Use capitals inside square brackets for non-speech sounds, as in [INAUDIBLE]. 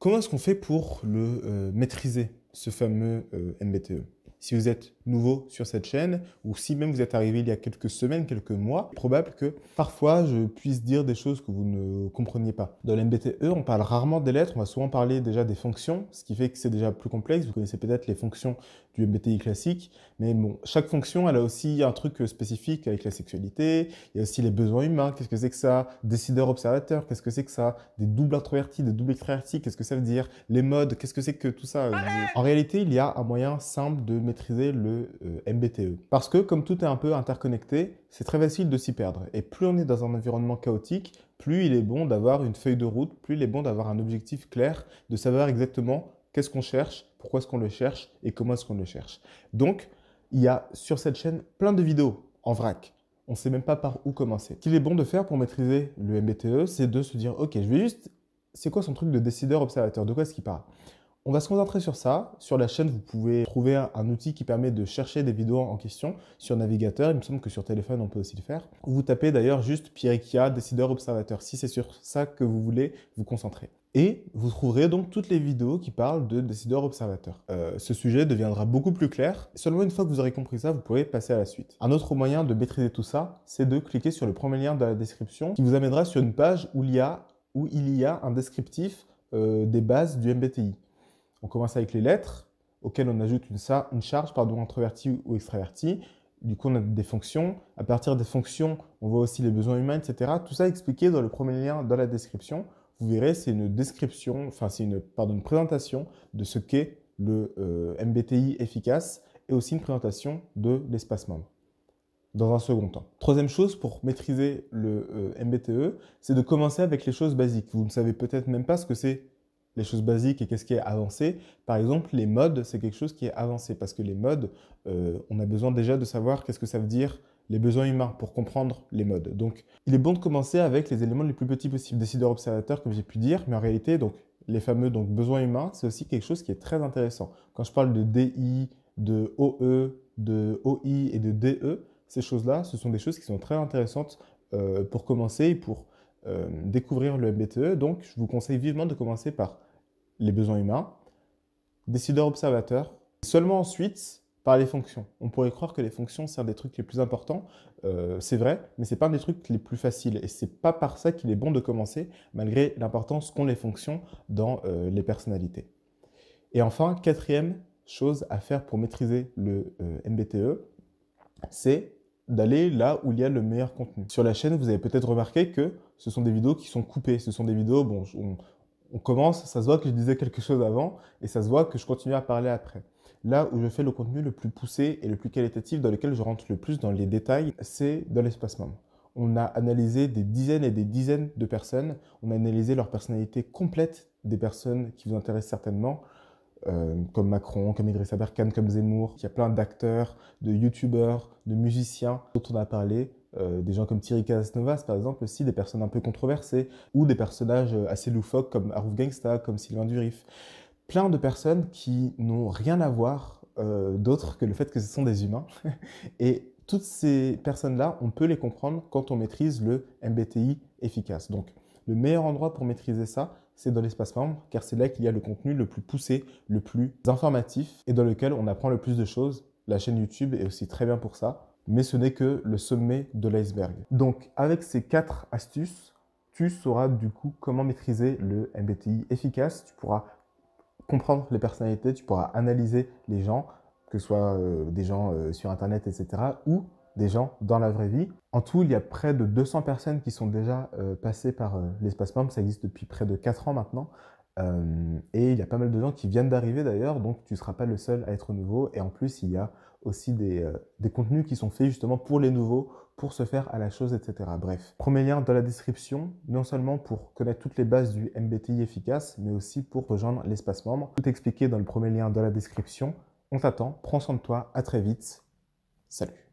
Comment est-ce qu'on fait pour le euh, maîtriser, ce fameux euh, MBTE Si vous êtes nouveau sur cette chaîne, ou si même vous êtes arrivé il y a quelques semaines, quelques mois, probable que parfois je puisse dire des choses que vous ne compreniez pas. Dans l'MBTE, on parle rarement des lettres, on va souvent parler déjà des fonctions, ce qui fait que c'est déjà plus complexe. Vous connaissez peut-être les fonctions du MBTI classique, mais bon, chaque fonction, elle a aussi un truc spécifique avec la sexualité, il y a aussi les besoins humains, qu'est-ce que c'est que ça Décideur-observateur, qu'est-ce que c'est que ça Des doubles introvertis, des doubles extravertis, qu'est-ce que ça veut dire Les modes, qu'est-ce que c'est que tout ça En réalité, il y a un moyen simple de maîtriser le euh, MBTE. Parce que comme tout est un peu interconnecté, c'est très facile de s'y perdre. Et plus on est dans un environnement chaotique, plus il est bon d'avoir une feuille de route, plus il est bon d'avoir un objectif clair, de savoir exactement qu'est-ce qu'on cherche, pourquoi est-ce qu'on le cherche et comment est-ce qu'on le cherche. Donc, il y a sur cette chaîne plein de vidéos en vrac. On ne sait même pas par où commencer. Ce qu'il est bon de faire pour maîtriser le MBTE, c'est de se dire, ok, je vais juste... C'est quoi son truc de décideur observateur De quoi est-ce qu'il parle on va se concentrer sur ça. Sur la chaîne, vous pouvez trouver un outil qui permet de chercher des vidéos en question sur navigateur. Il me semble que sur téléphone, on peut aussi le faire. Vous tapez d'ailleurs juste Pierre Kia, décideur observateur, si c'est sur ça que vous voulez vous concentrer. Et vous trouverez donc toutes les vidéos qui parlent de décideur observateur. Euh, ce sujet deviendra beaucoup plus clair. Seulement une fois que vous aurez compris ça, vous pourrez passer à la suite. Un autre moyen de maîtriser tout ça, c'est de cliquer sur le premier lien dans la description qui vous amènera sur une page où il y a, un descriptif euh, des bases du MBTI. On commence avec les lettres, auxquelles on ajoute une, une charge pardon, introvertie ou extravertie. Du coup, on a des fonctions. À partir des fonctions, on voit aussi les besoins humains, etc. Tout ça expliqué dans le premier lien dans la description. Vous verrez, c'est une description, enfin, c'est une, pardon, une présentation de ce qu'est le euh, MBTI efficace et aussi une présentation de l'espace membre dans un second temps. Troisième chose pour maîtriser le euh, MBTE, c'est de commencer avec les choses basiques. Vous ne savez peut-être même pas ce que c'est les choses basiques et qu'est-ce qui est avancé. Par exemple, les modes, c'est quelque chose qui est avancé parce que les modes, euh, on a besoin déjà de savoir qu'est-ce que ça veut dire les besoins humains pour comprendre les modes. Donc, il est bon de commencer avec les éléments les plus petits possibles, décideurs observateurs, comme j'ai pu dire, mais en réalité, donc, les fameux donc, besoins humains, c'est aussi quelque chose qui est très intéressant. Quand je parle de DI, de OE, de OI et de DE, ces choses-là, ce sont des choses qui sont très intéressantes euh, pour commencer et pour euh, découvrir le MBTE. Donc, je vous conseille vivement de commencer par les besoins humains, décideur observateur, seulement ensuite par les fonctions. On pourrait croire que les fonctions, servent des trucs les plus importants. Euh, c'est vrai, mais c'est pas un des trucs les plus faciles. Et c'est pas par ça qu'il est bon de commencer, malgré l'importance qu'ont les fonctions dans euh, les personnalités. Et enfin, quatrième chose à faire pour maîtriser le MBTE, c'est d'aller là où il y a le meilleur contenu. Sur la chaîne, vous avez peut-être remarqué que ce sont des vidéos qui sont coupées. Ce sont des vidéos, bon, on, commence, ça se voit que je disais quelque chose avant et ça se voit que je continue à parler après. Là où je fais le contenu le plus poussé et le plus qualitatif, dans lequel je rentre le plus dans les détails, c'est dans l'espace membre. On a analysé des dizaines et des dizaines de personnes. On a analysé leur personnalité complète des personnes qui vous intéressent certainement. Euh, comme Macron, comme Idriss Aberkan, comme Zemmour. Il y a plein d'acteurs, de youtubeurs, de musiciens dont on a parlé. Euh, des gens comme Thierry Casnovas, par exemple, aussi des personnes un peu controversées, ou des personnages euh, assez loufoques comme Arouf Gangsta, comme Sylvain Durif. Plein de personnes qui n'ont rien à voir d'autre que le fait que ce sont des humains. [LAUGHS] Et toutes ces personnes-là, on peut les comprendre quand on maîtrise le MBTI efficace. Donc, le meilleur endroit pour maîtriser ça, c'est dans l'espace membre, car c'est là qu'il y a le contenu le plus poussé, le plus informatif, et dans lequel on apprend le plus de choses. La chaîne YouTube est aussi très bien pour ça, mais ce n'est que le sommet de l'iceberg. Donc avec ces quatre astuces, tu sauras du coup comment maîtriser le MBTI efficace, tu pourras comprendre les personnalités, tu pourras analyser les gens, que ce soit euh, des gens euh, sur Internet, etc., ou des gens dans la vraie vie. En tout, il y a près de 200 personnes qui sont déjà euh, passées par euh, l'espace membre. Ça existe depuis près de 4 ans maintenant. Euh, et il y a pas mal de gens qui viennent d'arriver d'ailleurs, donc tu ne seras pas le seul à être nouveau. Et en plus, il y a aussi des, des contenus qui sont faits justement pour les nouveaux, pour se faire à la chose, etc. Bref, premier lien dans la description, non seulement pour connaître toutes les bases du MBTI efficace, mais aussi pour rejoindre l'espace membre. Tout expliqué dans le premier lien dans la description. On t'attend, prends soin de toi, à très vite. Salut